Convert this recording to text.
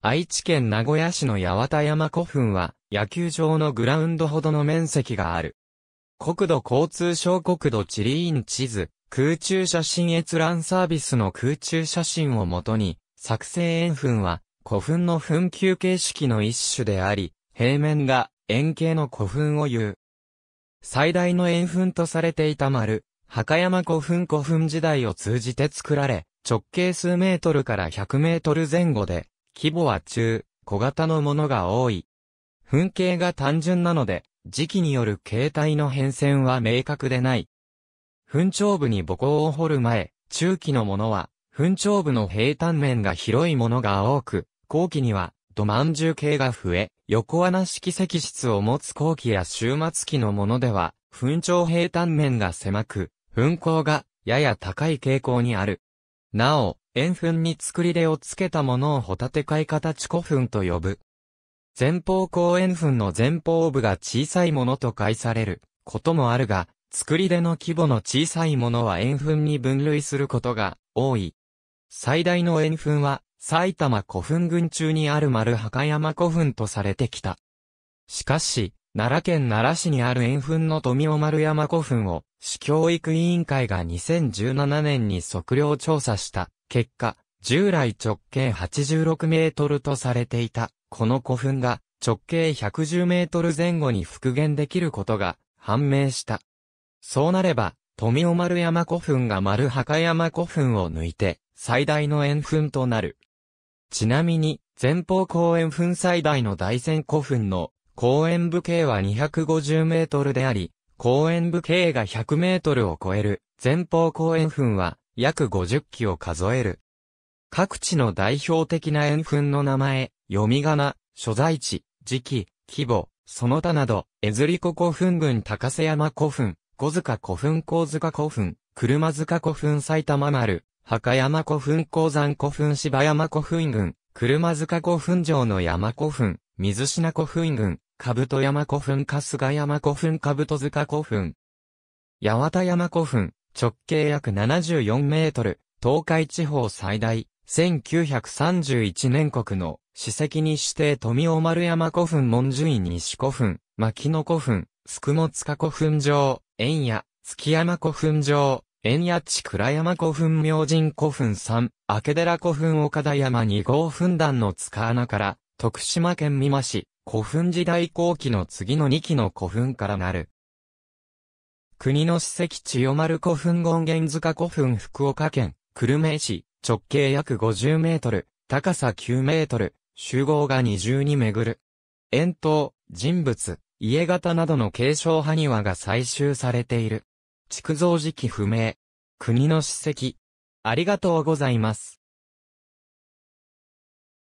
愛知県名古屋市の八幡山古墳は、野球場のグラウンドほどの面積がある。国土交通省国土地理院地図、空中写真閲覧サービスの空中写真をもとに、作成円墳は、古墳の墳丘形式の一種であり、平面が円形の古墳を言う。最大の円墳とされていた丸、墓山古墳古墳時代を通じて作られ、直径数メートルから100メートル前後で、規模は中、小型のものが多い。噴景が単純なので、時期による形態の変遷は明確でない。噴頂部に母校を掘る前、中期のものは、噴頂部の平坦面が広いものが多く、後期には、土饅頭系が増え、横穴式石室を持つ後期や終末期のものでは、噴頂平坦面が狭く、噴光がやや高い傾向にある。なお、円墳に作り出をつけたものをホタテ貝形古墳と呼ぶ。前方後円墳の前方部が小さいものと解されることもあるが、作り出の規模の小さいものは円墳に分類することが多い。最大の円墳は埼玉古墳群中にある丸墓山古墳とされてきた。しかし、奈良県奈良市にある円墳の富尾丸山古墳を、市教育委員会が2017年に測量調査した結果、従来直径86メートルとされていた、この古墳が直径110メートル前後に復元できることが判明した。そうなれば、富尾丸山古墳が丸墓山古墳を抜いて、最大の円墳となる。ちなみに、前方後円墳最大の大仙古墳の公園部径は250メートルであり、公園部径が100メートルを超える前方公園墳は約50基を数える。各地の代表的な円墳の名前、読み仮名、所在地、時期、規模、その他など、江釣子古墳群高瀬山古墳、小塚古墳高塚古墳、車塚古墳埼玉丸、墓山古墳鉱山古墳芝山古墳群、車塚古墳城の山古墳、水品古墳群、兜山古墳春日山古墳兜塚古墳。八幡山古墳、直径約74メートル、東海地方最大、1931年国の史跡に指定富尾丸山古墳門樹院西古墳、牧野古墳、宿も塚古墳場、円谷、月山古墳場、円谷地倉山古墳明神古墳3、明寺古墳岡田山2号墳団の塚穴から、徳島県美馬市、古墳時代後期の次の2期の古墳からなる。国の史跡千代丸古墳権現塚古墳福岡県、久留米市、直径約50メートル、高さ9メートル、集合が二重に巡る。円筒、人物、家型などの継承埴輪が採集されている。築造時期不明。国の史跡。ありがとうございます。